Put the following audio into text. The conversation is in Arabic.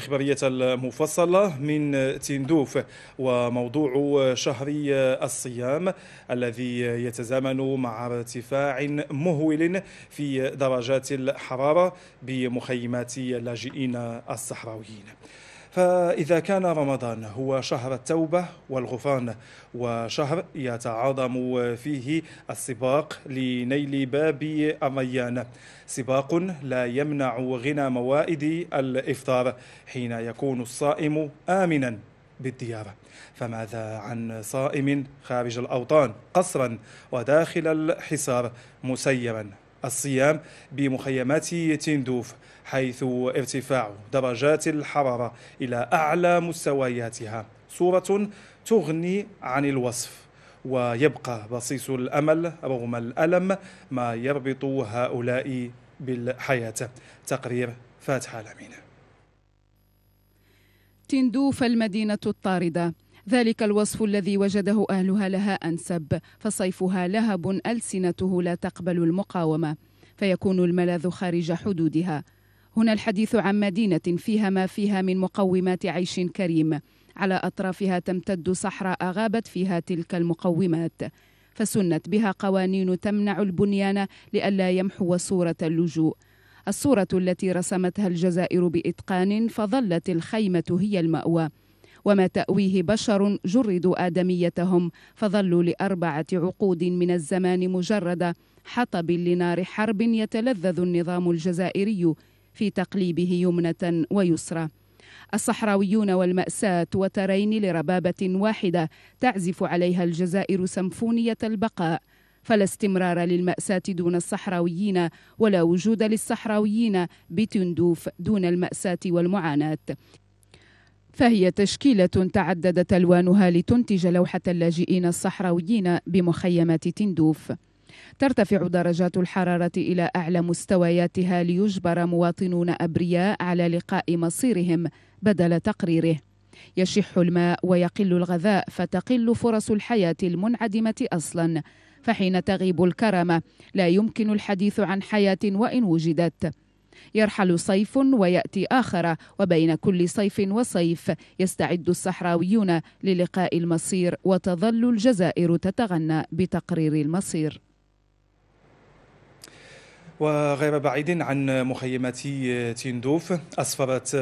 الإخبارية المفصلة من تندوف وموضوع شهر الصيام الذي يتزامن مع ارتفاع مهول في درجات الحرارة بمخيمات اللاجئين الصحراويين فإذا كان رمضان هو شهر التوبة والغفران وشهر يتعاظم فيه السباق لنيل باب الريان سباق لا يمنع غنى موائد الإفطار حين يكون الصائم آمنا بالديار فماذا عن صائم خارج الأوطان قصرا وداخل الحصار مسيرا الصيام بمخيمات تندوف حيث ارتفاع درجات الحرارة إلى أعلى مستوياتها صورة تغني عن الوصف ويبقى بصيص الأمل رغم الألم ما يربط هؤلاء بالحياة تقرير فاتحة الأمينة تندوف المدينة الطاردة ذلك الوصف الذي وجده أهلها لها أنسب فصيفها لهب ألسنته لا تقبل المقاومة فيكون الملاذ خارج حدودها هنا الحديث عن مدينة فيها ما فيها من مقومات عيش كريم على أطرافها تمتد صحراء غابت فيها تلك المقومات فسنت بها قوانين تمنع البنيان لئلا يمحو صورة اللجوء الصورة التي رسمتها الجزائر بإتقان فظلت الخيمة هي المأوى وما تأويه بشر جردوا آدميتهم فظلوا لأربعة عقود من الزمان مجرد حطب لنار حرب يتلذذ النظام الجزائري في تقليبه يمنة ويسرى الصحراويون والمأساة وترين لربابة واحدة تعزف عليها الجزائر سمفونية البقاء فلا استمرار للمأساة دون الصحراويين ولا وجود للصحراويين بتندوف دون المأساة والمعاناة فهي تشكيلة تعددت ألوانها لتنتج لوحة اللاجئين الصحراويين بمخيمات تندوف ترتفع درجات الحرارة إلى أعلى مستوياتها ليجبر مواطنون أبرياء على لقاء مصيرهم بدل تقريره يشح الماء ويقل الغذاء فتقل فرص الحياة المنعدمة أصلا فحين تغيب الكرامة لا يمكن الحديث عن حياة وإن وجدت يرحل صيف وياتي اخر وبين كل صيف وصيف يستعد الصحراويون للقاء المصير وتظل الجزائر تتغنى بتقرير المصير وغير بعيد عن مخيمات تندوف أسفرت